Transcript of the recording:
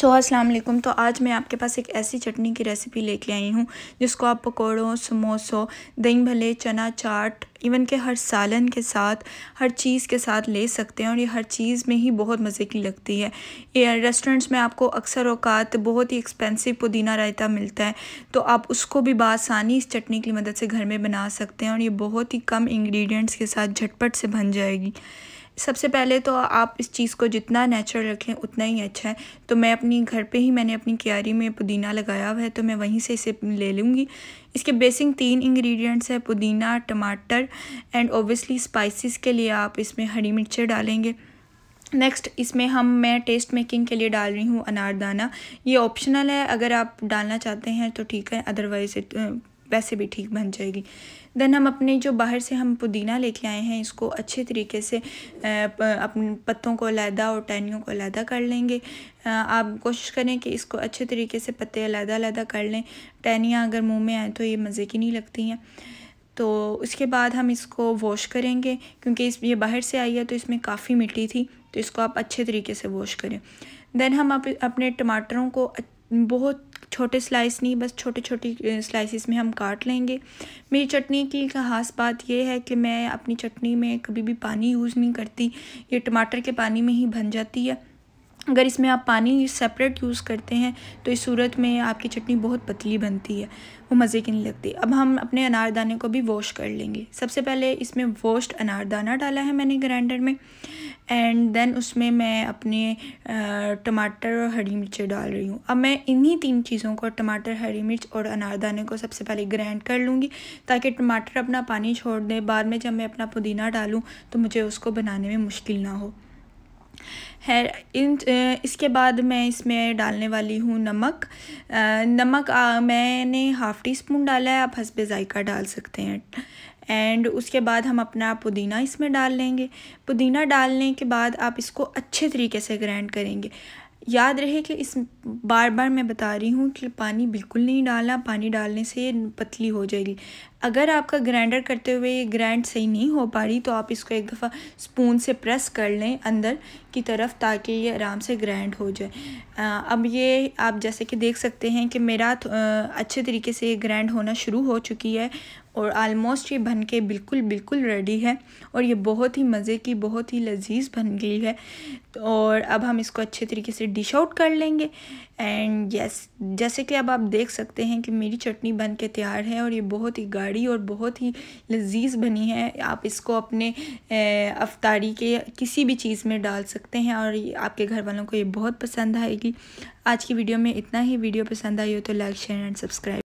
सो so, Aslam तो आज मैं आपके पास एक ऐसी चटनी की रेसिपी लेके आई हूँ जिसको आप पकौड़ों समोसों दही भले चना चाट इवन के हर सालन के साथ हर चीज़ के साथ ले सकते हैं और ये हर चीज़ में ही बहुत मज़े की लगती है ये रेस्टोरेंट्स में आपको अक्सर अवकात बहुत ही एक्सपेंसिव पुदीना रायता मिलता है तो आप उसको भी बासानी इस चटनी की मदद से घर में बना सकते हैं और ये बहुत ही कम इंग्रीडियंट्स के साथ झटपट से बन जाएगी सबसे पहले तो आप इस चीज़ को जितना नेचुरल रखें उतना ही अच्छा है तो मैं अपनी घर पे ही मैंने अपनी क्यारी में पुदीना लगाया हुआ है तो मैं वहीं से इसे ले लूँगी इसके बेसिक तीन इंग्रेडिएंट्स है पुदीना टमाटर एंड ओबियसली स्पाइसेस के लिए आप इसमें हरी मिर्चें डालेंगे नेक्स्ट इसमें हम मैं टेस्ट मेकिंग के लिए डाल रही हूँ अनारदाना ये ऑप्शनल है अगर आप डालना चाहते हैं तो ठीक है अदरवाइज़ वैसे भी ठीक बन जाएगी देन हम अपने जो बाहर से हम पुदीना लेके आए हैं इसको अच्छे तरीके से अपने पत्तों को अलहदा और टहनियों को अलहदा कर लेंगे आप कोशिश करें कि इसको अच्छे तरीके से पत्ते अलहदा अलहदा कर लें टहनियाँ अगर मुँह में आए तो ये मज़े की नहीं लगती हैं तो उसके बाद हम इसको वॉश करेंगे क्योंकि इस ये बाहर से आई है तो इसमें काफ़ी मिट्टी थी तो इसको आप अच्छे तरीके से वॉश करें देन हम अप, अपने टमाटरों को बहुत छोटे स्लाइस नहीं बस छोटे छोटे स्लाइसिस में हम काट लेंगे मेरी चटनी की खास बात यह है कि मैं अपनी चटनी में कभी भी पानी यूज़ नहीं करती ये टमाटर के पानी में ही बन जाती है अगर इसमें आप पानी सेपरेट यूज़ करते हैं तो इस सूरत में आपकी चटनी बहुत पतली बनती है वो मज़े की नहीं लगती अब हम अपने अनारदाने को भी वॉश कर लेंगे सबसे पहले इसमें वॉश्ड अनारदाना डाला है मैंने ग्राइंडर में एंड देन उसमें मैं अपने टमाटर और हरी मिर्चें डाल रही हूँ अब मैं इन्हीं तीन चीज़ों को टमाटर हरी मिर्च और अनारदाने को सबसे पहले ग्राइंड कर लूँगी ताकि टमाटर अपना पानी छोड़ दे बाद में जब मैं अपना पुदीना डालूँ तो मुझे उसको बनाने में मुश्किल ना हो है इन इसके बाद मैं इसमें डालने वाली हूँ नमक नमक आ, मैंने हाफ़ टी स्पून डाला है आप हंसबे ज़ायका डाल सकते हैं एंड उसके बाद हम अपना पुदीना इसमें डाल लेंगे पुदीना डालने के बाद आप इसको अच्छे तरीके से ग्राइंड करेंगे याद रहे कि इस बार बार मैं बता रही हूँ कि पानी बिल्कुल नहीं डालना पानी डालने से ये पतली हो जाएगी अगर आपका ग्राइंडर करते हुए ये ग्राइंड सही नहीं हो पा रही तो आप इसको एक दफ़ा स्पून से प्रेस कर लें अंदर की तरफ ताकि ये आराम से ग्राइंड हो जाए अब ये आप जैसे कि देख सकते हैं कि मेरा अच्छे तरीके से ये ग्राइंड होना शुरू हो चुकी है और आलमोस्ट ये बन के बिल्कुल बिल्कुल रेडी है और ये बहुत ही मज़े की बहुत ही लजीज बन गई है तो और अब हम इसको अच्छे तरीके से डिश आउट कर लेंगे एंड यस yes, जैसे कि अब आप देख सकते हैं कि मेरी चटनी बन के तैयार है और ये बहुत ही गाढ़ी और बहुत ही लजीज बनी है आप इसको अपने अफ्तारी के किसी भी चीज़ में डाल सकते हैं और आपके घर वालों को ये बहुत पसंद आएगी आज की वीडियो में इतना ही वीडियो पसंद आई हो तो लाइक शेयर एंड सब्सक्राइब